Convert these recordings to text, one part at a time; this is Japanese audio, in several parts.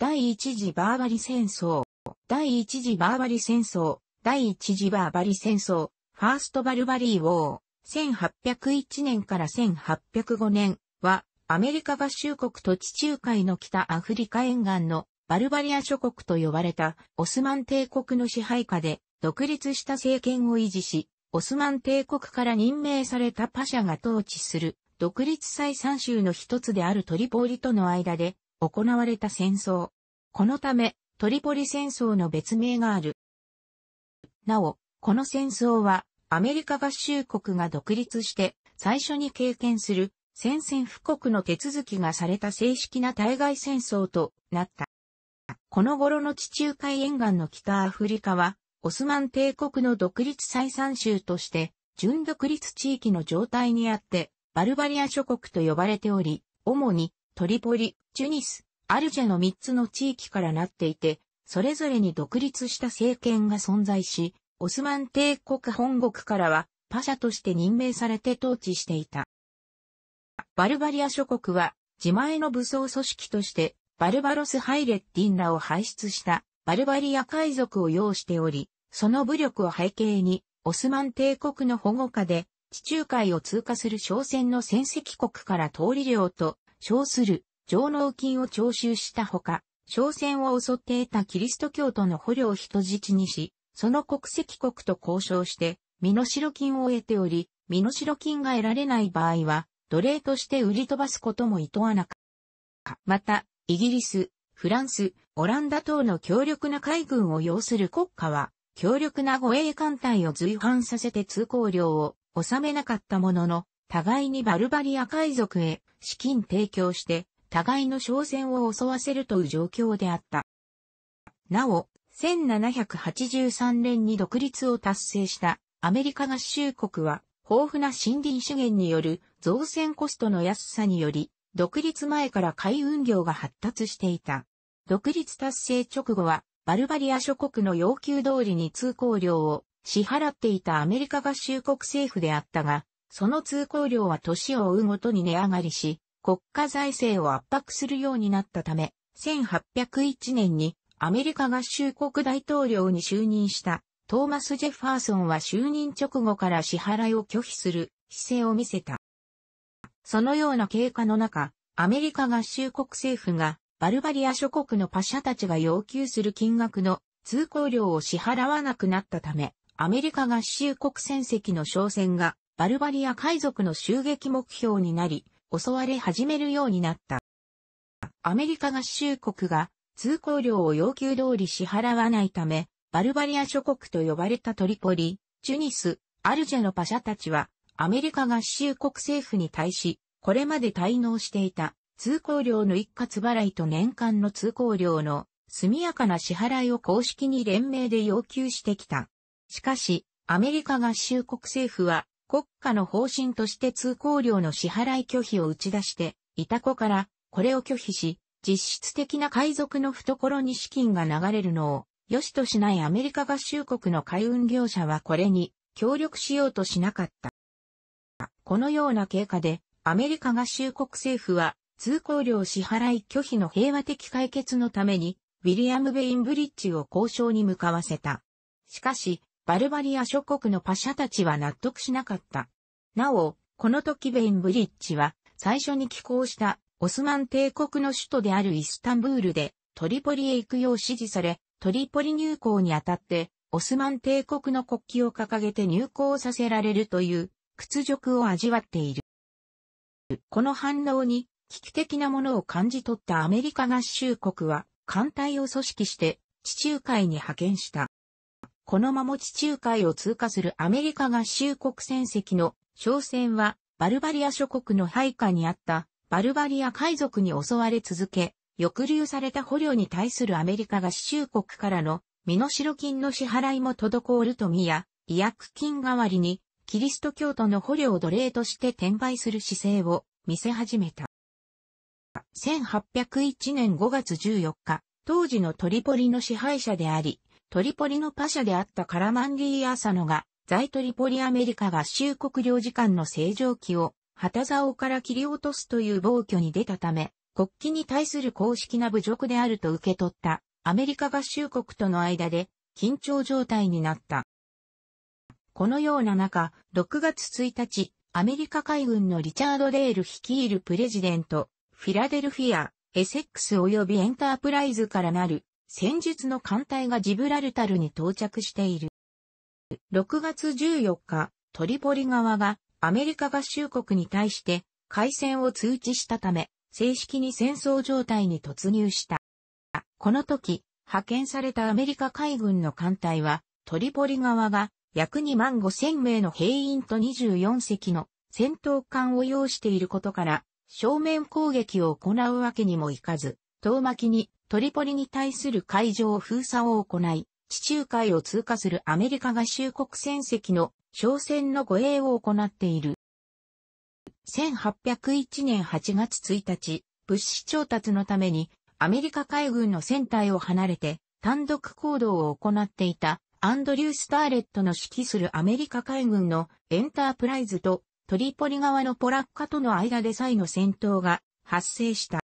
第一次バーバリ戦争、第一次バーバリ戦争、第一次バーバリ戦争、ファーストバルバリー・ウォー、1801年から1805年は、アメリカ合衆国と地中海の北アフリカ沿岸のバルバリア諸国と呼ばれたオスマン帝国の支配下で独立した政権を維持し、オスマン帝国から任命されたパシャが統治する独立再三州の一つであるトリポリとの間で行われた戦争。このため、トリポリ戦争の別名がある。なお、この戦争は、アメリカ合衆国が独立して最初に経験する宣戦布告の手続きがされた正式な対外戦争となった。この頃の地中海沿岸の北アフリカは、オスマン帝国の独立再三州として、純独立地域の状態にあって、バルバリア諸国と呼ばれており、主にトリポリ、チュニス、アルジェの3つの地域からなっていて、それぞれに独立した政権が存在し、オスマン帝国本国からは、パシャとして任命されて統治していた。バルバリア諸国は、自前の武装組織として、バルバロス・ハイレッディンらを輩出したバルバリア海賊を擁しており、その武力を背景に、オスマン帝国の保護下で、地中海を通過する商船の戦績国から通り量と称する上納金を徴収したほか、商船を襲って得たキリスト教徒の捕虜を人質にし、その国籍国と交渉して、身代金を得ており、身代金が得られない場合は、奴隷として売り飛ばすことも厭わなかった。また、イギリス、フランス、オランダ等の強力な海軍を要する国家は、強力な護衛艦隊を随伴させて通行料を納めなかったものの、互いにバルバリア海賊へ資金提供して、互いの商船を襲わせるという状況であった。なお、1783年に独立を達成したアメリカ合衆国は、豊富な森林資源による造船コストの安さにより、独立前から海運業が発達していた。独立達成直後は、バルバリア諸国の要求通りに通行料を支払っていたアメリカ合衆国政府であったが、その通行料は年を追うごとに値上がりし、国家財政を圧迫するようになったため、1801年にアメリカ合衆国大統領に就任したトーマス・ジェファーソンは就任直後から支払いを拒否する姿勢を見せた。そのような経過の中、アメリカ合衆国政府がバルバリア諸国のパシャたちが要求する金額の通行料を支払わなくなったため、アメリカ合衆国戦績の商船がバルバリア海賊の襲撃目標になり、襲われ始めるようになった。アメリカ合衆国が通行料を要求通り支払わないため、バルバリア諸国と呼ばれたトリポリ、チュニス、アルジェのパシャたちは、アメリカ合衆国政府に対し、これまで滞納していた通行料の一括払いと年間の通行料の速やかな支払いを公式に連名で要求してきた。しかし、アメリカ合衆国政府は国家の方針として通行料の支払い拒否を打ち出して、いた子からこれを拒否し、実質的な海賊の懐に資金が流れるのを、良しとしないアメリカ合衆国の海運業者はこれに協力しようとしなかった。このような経過で、アメリカ合衆国政府は、通行料支払い拒否の平和的解決のために、ウィリアム・ベインブリッジを交渉に向かわせた。しかし、バルバリア諸国のパシャたちは納得しなかった。なお、この時ベインブリッジは最初に寄港したオスマン帝国の首都であるイスタンブールでトリポリへ行くよう指示され、トリポリ入港にあたってオスマン帝国の国旗を掲げて入港させられるという屈辱を味わっている。この反応に危機的なものを感じ取ったアメリカ合衆国は艦隊を組織して地中海に派遣した。このまま地中海を通過するアメリカ合衆国船籍の商船は、バルバリア諸国の配下にあったバルバリア海賊に襲われ続け、抑留された捕虜に対するアメリカ合衆国からの身代金の支払いも滞ると見や、違約金代わりに、キリスト教徒の捕虜を奴隷として転売する姿勢を見せ始めた。1801年5月14日、当時のトリポリの支配者であり、トリポリのパシャであったカラマンディー・アサノが、在トリポリアメリカ合衆国領事館の正常期を、旗竿から切り落とすという暴挙に出たため、国旗に対する公式な侮辱であると受け取ったアメリカ合衆国との間で緊張状態になった。このような中、6月1日、アメリカ海軍のリチャード・レール率いるプレジデント、フィラデルフィア、エセックス及びエンタープライズからなる戦術の艦隊がジブラルタルに到着している。6月14日、トリポリ側がアメリカ合衆国に対して海戦を通知したため、正式に戦争状態に突入した。この時、派遣されたアメリカ海軍の艦隊は、トリポリ側が約2万5千名の兵員と24隻の戦闘艦を要していることから、正面攻撃を行うわけにもいかず、遠巻きにトリポリに対する海上封鎖を行い、地中海を通過するアメリカ合衆国船籍の商船の護衛を行っている。1801年8月1日、物資調達のためにアメリカ海軍の船体を離れて単独行動を行っていたアンドリュー・スターレットの指揮するアメリカ海軍のエンタープライズとトリポリ側のポラッカとの間で際の戦闘が発生した。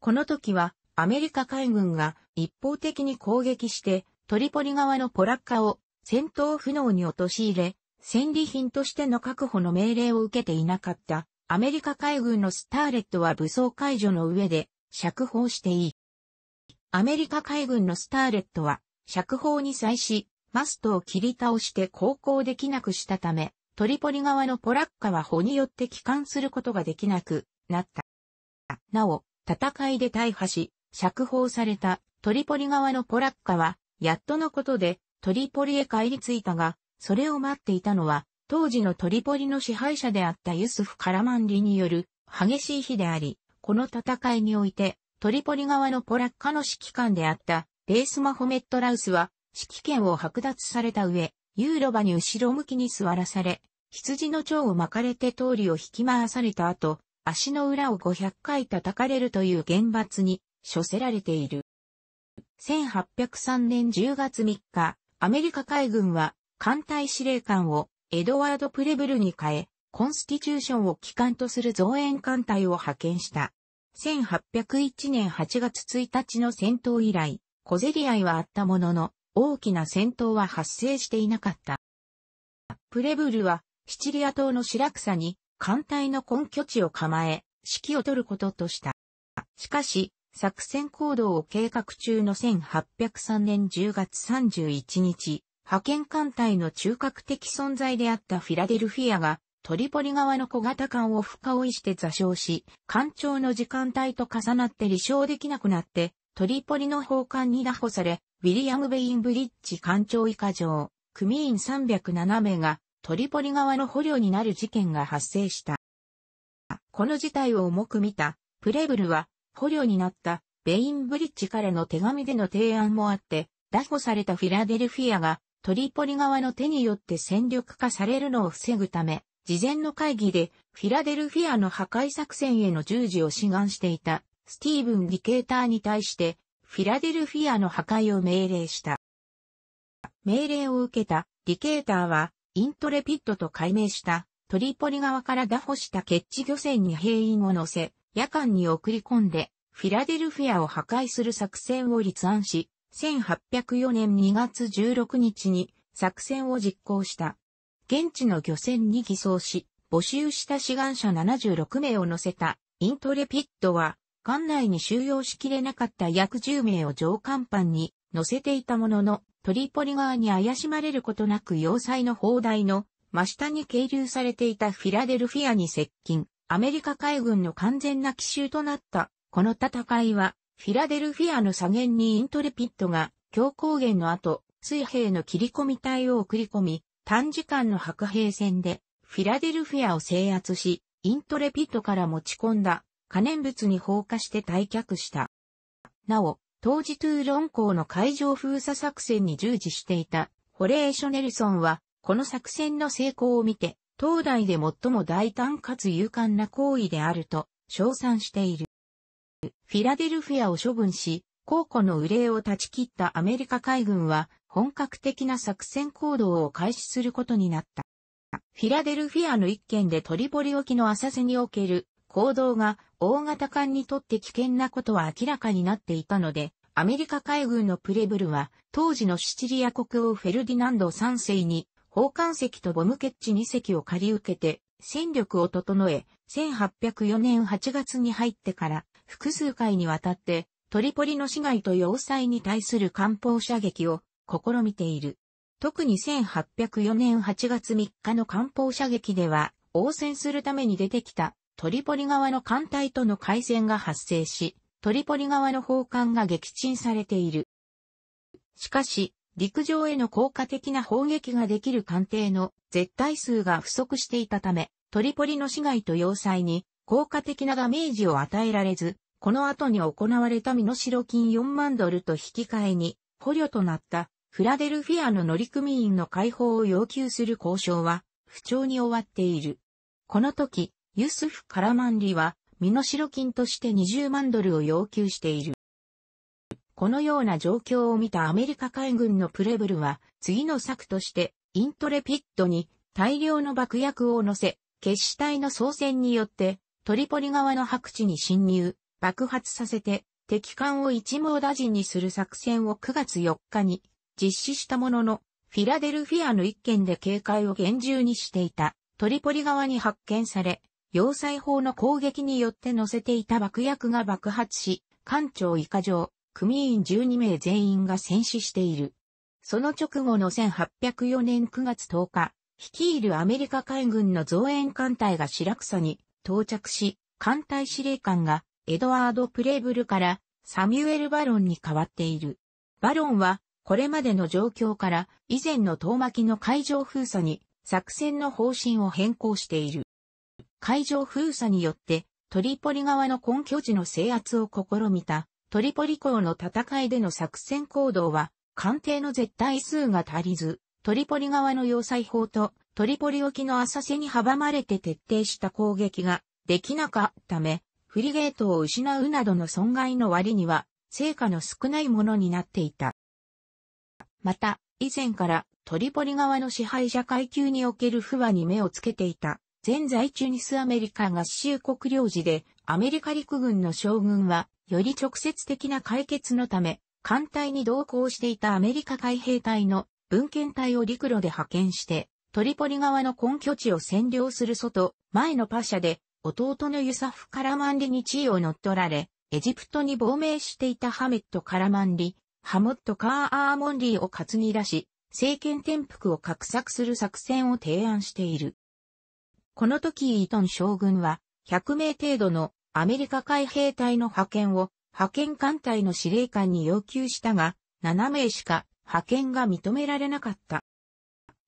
この時はアメリカ海軍が一方的に攻撃してトリポリ側のポラッカを戦闘不能に陥れ、戦利品としての確保の命令を受けていなかったアメリカ海軍のスターレットは武装解除の上で釈放していい。アメリカ海軍のスターレットは釈放に際し、マストを切り倒して航行できなくしたため、トリポリ側のポラッカは法によって帰還することができなくなった。なお、戦いで大破し、釈放されたトリポリ側のポラッカは、やっとのことでトリポリへ帰り着いたが、それを待っていたのは、当時のトリポリの支配者であったユスフ・カラマンリによる激しい日であり、この戦いにおいて、トリポリ側のポラッカの指揮官であったレースマホメット・ラウスは、指揮権を剥奪された上、ユーロバに後ろ向きに座らされ、羊の蝶を巻かれて通りを引き回された後、足の裏を500回叩かれるという厳罰に処せられている。1803年10月3日、アメリカ海軍は艦隊司令官をエドワード・プレブルに変え、コンスティチューションを機関とする増援艦隊を派遣した。1801年8月1日の戦闘以来、小競り合いはあったものの、大きな戦闘は発生していなかった。プレブルは、シチリア島のシラクサに、艦隊の根拠地を構え、指揮を取ることとした。しかし、作戦行動を計画中の1803年10月31日、派遣艦隊の中核的存在であったフィラデルフィアが、トリポリ側の小型艦を深追いして座礁し、艦長の時間帯と重なって離礁できなくなって、トリポリの砲艦に打捕され、ウィリアム・ベインブリッジ艦長以下上、組員307名がトリポリ側の捕虜になる事件が発生した。この事態を重く見た、プレブルは捕虜になったベインブリッジからの手紙での提案もあって、逮捕されたフィラデルフィアがトリポリ側の手によって戦力化されるのを防ぐため、事前の会議でフィラデルフィアの破壊作戦への従事を志願していたスティーブン・ディケーターに対してフィラデルフィアの破壊を命令した。命令を受けたディケーターはイントレピッドと改名したトリポリ側から打破したケッチ漁船に兵員を乗せ、夜間に送り込んで、フィラデルフィアを破壊する作戦を立案し、1804年2月16日に作戦を実行した。現地の漁船に偽装し、募集した志願者76名を乗せたイントレピッドは、艦内に収容しきれなかった約10名を上甲板に乗せていたものの、トリポリ側に怪しまれることなく要塞の砲台の真下に係留されていたフィラデルフィアに接近。アメリカ海軍の完全な奇襲となった。この戦いは、フィラデルフィアの左舷にイントレピッドが、強光源の後、水兵の切り込み隊を送り込み、短時間の白兵戦で、フィラデルフィアを制圧し、イントレピットから持ち込んだ、可燃物に放火して退却した。なお、当時トゥーロン港の海上封鎖作戦に従事していた、ホレーショ・ネルソンは、この作戦の成功を見て、東大で最も大胆かつ勇敢な行為であると称賛している。フィラデルフィアを処分し、高校の憂いを断ち切ったアメリカ海軍は本格的な作戦行動を開始することになった。フィラデルフィアの一件でトリポリ沖の浅瀬における行動が大型艦にとって危険なことは明らかになっていたので、アメリカ海軍のプレブルは当時のシチリア国王フェルディナンド3世に宝冠石とボムケッチ2石を借り受けて、戦力を整え、1804年8月に入ってから、複数回にわたって、トリポリの市街と要塞に対する艦砲射撃を試みている。特に1804年8月3日の艦砲射撃では、応戦するために出てきたトリポリ側の艦隊との海戦が発生し、トリポリ側の砲艦が撃沈されている。しかし、陸上への効果的な砲撃ができる艦艇の絶対数が不足していたため、トリポリの市街と要塞に効果的なダメージを与えられず、この後に行われた身代金4万ドルと引き換えに、捕虜となったフラデルフィアの乗組員の解放を要求する交渉は不調に終わっている。この時、ユスフ・カラマンリは身代金として20万ドルを要求している。このような状況を見たアメリカ海軍のプレブルは、次の策として、イントレピッドに大量の爆薬を乗せ、決死隊の操船によって、トリポリ側の白地に侵入、爆発させて、敵艦を一網打尽にする作戦を9月4日に実施したものの、フィラデルフィアの一件で警戒を厳重にしていた、トリポリ側に発見され、要塞砲の攻撃によって乗せていた爆薬が爆発し、艦長以下上、組員12名全員が戦死している。その直後の1804年9月10日、率いるアメリカ海軍の増援艦隊が白草に到着し、艦隊司令官がエドワード・プレーブルからサミュエル・バロンに変わっている。バロンはこれまでの状況から以前の遠巻きの海上封鎖に作戦の方針を変更している。海上封鎖によってトリポリ側の根拠地の制圧を試みたトリポリ港の戦いでの作戦行動は、艦艇の絶対数が足りず、トリポリ側の要塞砲とトリポリ沖の浅瀬に阻まれて徹底した攻撃ができなかったため、フリゲートを失うなどの損害の割には、成果の少ないものになっていた。また、以前からトリポリ側の支配者階級における不和に目をつけていた、全在中にスアメリカ合衆国領事で、アメリカ陸軍の将軍は、より直接的な解決のため、艦隊に同行していたアメリカ海兵隊の文献隊を陸路で派遣して、トリポリ側の根拠地を占領する外、前のパシャで、弟のユサフ・カラマンリに地位を乗っ取られ、エジプトに亡命していたハメット・カラマンリ、ハモット・カー・アーモンリーを担ぎ出し、政権転覆を画策する作戦を提案している。この時イートン将軍は、100名程度のアメリカ海兵隊の派遣を派遣艦隊の司令官に要求したが、7名しか派遣が認められなかった。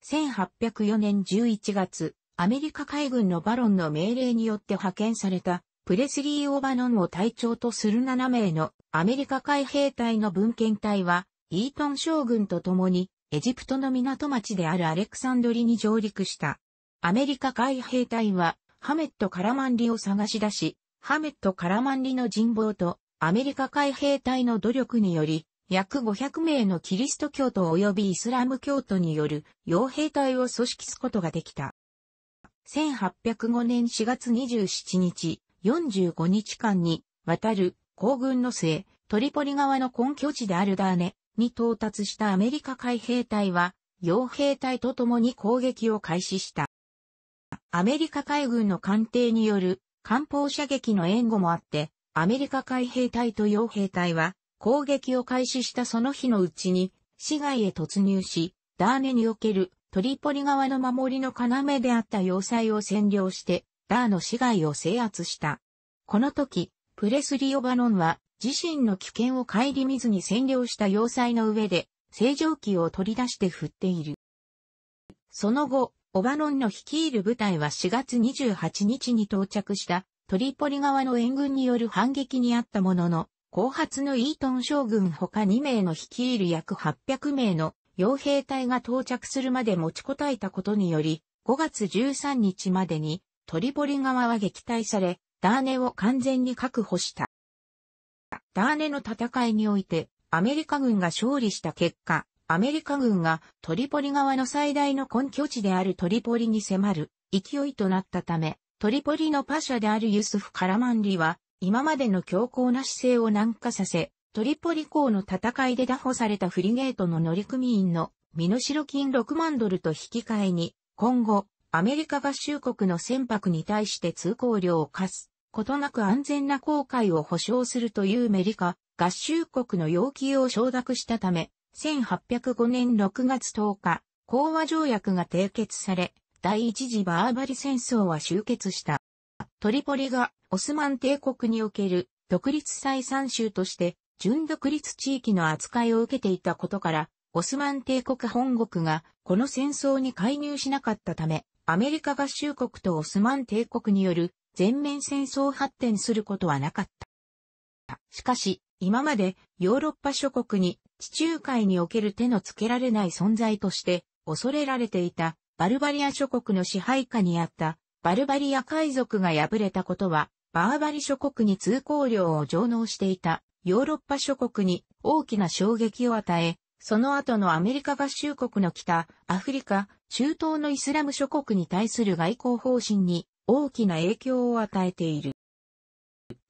1804年11月、アメリカ海軍のバロンの命令によって派遣された、プレスリー・オーバノンを隊長とする7名のアメリカ海兵隊の文献隊は、イートン将軍と共に、エジプトの港町であるアレクサンドリに上陸した。アメリカ海兵隊は、ハメット・カラマンリを探し出し、ハメット・カラマンリの人望とアメリカ海兵隊の努力により、約500名のキリスト教徒及びイスラム教徒による傭兵隊を組織すことができた。1805年4月27日、45日間に渡る行軍の末、トリポリ側の根拠地であるダーネに到達したアメリカ海兵隊は、傭兵隊と共に攻撃を開始した。アメリカ海軍の艦艇による艦砲射撃の援護もあって、アメリカ海兵隊と傭兵隊は攻撃を開始したその日のうちに市街へ突入し、ダーネにおけるトリポリ側の守りの要であった要塞を占領して、ダーの市街を制圧した。この時、プレスリオ・バノンは自身の危険を顧みずに占領した要塞の上で、正常機を取り出して振っている。その後、オバロンの率いる部隊は4月28日に到着したトリポリ側の援軍による反撃にあったものの、後発のイートン将軍他2名の率いる約800名の傭兵隊が到着するまで持ちこたえたことにより、5月13日までにトリポリ側は撃退され、ダーネを完全に確保した。ダーネの戦いにおいて、アメリカ軍が勝利した結果、アメリカ軍がトリポリ側の最大の根拠地であるトリポリに迫る勢いとなったため、トリポリのパシャであるユスフ・カラマンリは、今までの強硬な姿勢を軟化させ、トリポリ港の戦いで打捕されたフリゲートの乗組員の身代金6万ドルと引き換えに、今後、アメリカ合衆国の船舶に対して通行料を課す、ことなく安全な航海を保障するというメリカ合衆国の要求を承諾したため、1805年6月10日、講和条約が締結され、第一次バーバリ戦争は終結した。トリポリがオスマン帝国における独立再三州として純独立地域の扱いを受けていたことから、オスマン帝国本国がこの戦争に介入しなかったため、アメリカ合衆国とオスマン帝国による全面戦争発展することはなかった。しかし、今までヨーロッパ諸国に地中海における手のつけられない存在として恐れられていたバルバリア諸国の支配下にあったバルバリア海賊が敗れたことはバーバリ諸国に通行料を上納していたヨーロッパ諸国に大きな衝撃を与え、その後のアメリカ合衆国の北、アフリカ、中東のイスラム諸国に対する外交方針に大きな影響を与えている。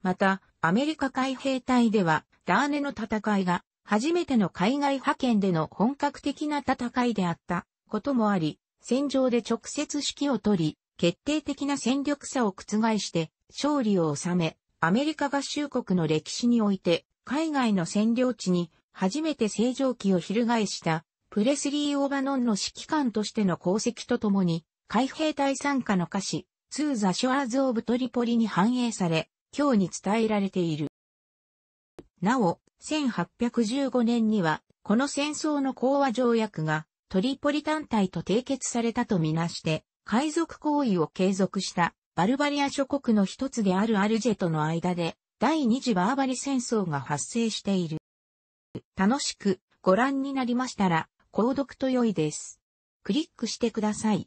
また、アメリカ海兵隊では、ダーネの戦いが初めての海外派遣での本格的な戦いであったこともあり、戦場で直接指揮を取り、決定的な戦力差を覆して勝利を収め、アメリカ合衆国の歴史において海外の占領地に初めて正常期を翻したプレスリー・オーバノンの指揮官としての功績とともに、海兵隊参加の歌詞、ツー・ザ・ショアーズ・オブ・トリポリに反映され、今日に伝えられている。なお、1815年には、この戦争の講和条約が、トリポリ単体と締結されたとみなして、海賊行為を継続したバルバリア諸国の一つであるアルジェとの間で、第二次バーバリ戦争が発生している。楽しくご覧になりましたら、購読と良いです。クリックしてください。